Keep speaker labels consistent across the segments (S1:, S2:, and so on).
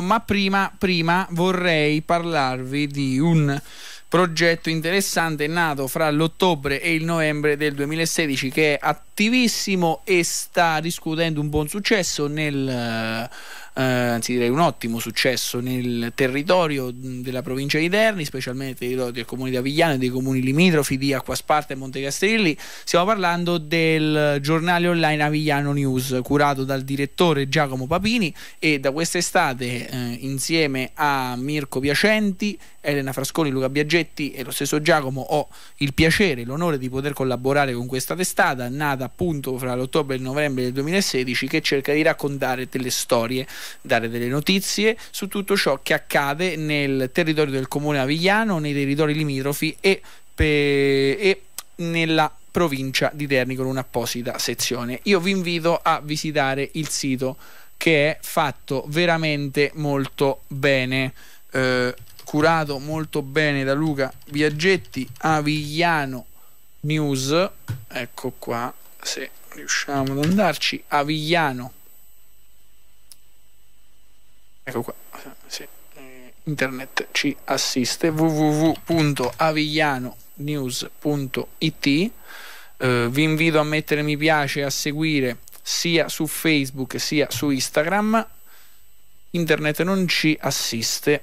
S1: ma prima, prima, vorrei parlarvi di un progetto interessante nato fra l'ottobre e il novembre del 2016 che è attivissimo e sta discutendo un buon successo nel eh, anzi direi un ottimo successo nel territorio mm, della provincia di Terni, specialmente del, del comune di Avigliano e dei comuni limitrofi di Acquasparta e Montecastrilli. Stiamo parlando del giornale online Avigliano News, curato dal direttore Giacomo Papini e da quest'estate eh, insieme a Mirko Piacenti Elena Frasconi, Luca Biaggetti e lo stesso Giacomo ho il piacere e l'onore di poter collaborare con questa testata nata appunto fra l'ottobre e il novembre del 2016 che cerca di raccontare delle storie, dare delle notizie su tutto ciò che accade nel territorio del comune avigliano, nei territori limitrofi e, e nella provincia di Terni con un'apposita sezione. Io vi invito a visitare il sito che è fatto veramente molto bene eh, curato molto bene da Luca Viaggetti Avigliano News ecco qua se riusciamo ad andarci Avigliano ecco qua sì. Eh, internet ci assiste www.aviglianonews.it eh, vi invito a mettere mi piace e a seguire sia su Facebook sia su Instagram internet non ci assiste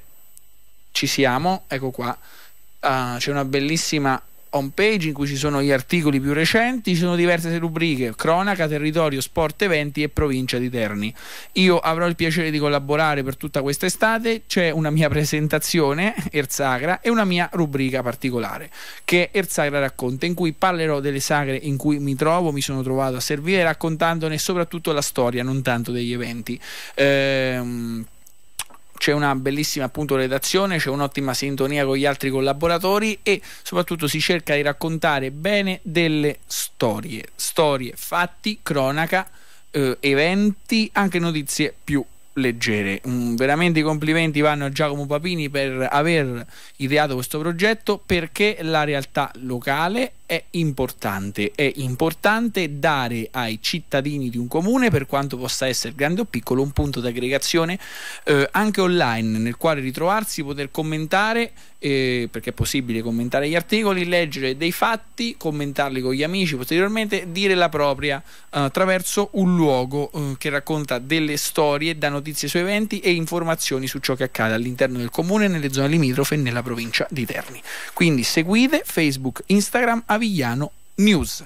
S1: ci siamo, ecco qua, uh, c'è una bellissima home page in cui ci sono gli articoli più recenti, ci sono diverse rubriche, cronaca, territorio, sport, eventi e provincia di Terni. Io avrò il piacere di collaborare per tutta questa estate, c'è una mia presentazione, Erzagra, e una mia rubrica particolare, che è Erzagra racconta, in cui parlerò delle sagre in cui mi trovo, mi sono trovato a servire, raccontandone soprattutto la storia, non tanto degli eventi. Ehm, c'è una bellissima appunto redazione, c'è un'ottima sintonia con gli altri collaboratori e soprattutto si cerca di raccontare bene delle storie, storie, fatti, cronaca, eh, eventi, anche notizie più leggere. Mm, veramente i complimenti vanno a Giacomo Papini per aver ideato questo progetto perché la realtà locale è importante. È importante dare ai cittadini di un comune, per quanto possa essere grande o piccolo, un punto di aggregazione eh, anche online nel quale ritrovarsi, poter commentare, eh, perché è possibile commentare gli articoli, leggere dei fatti, commentarli con gli amici posteriormente, dire la propria eh, attraverso un luogo eh, che racconta delle storie, dà notizie su eventi e informazioni su ciò che accade all'interno del comune, nelle zone limitrofe e nella provincia di Terni. Quindi seguite Facebook, Instagram, Avigliano News.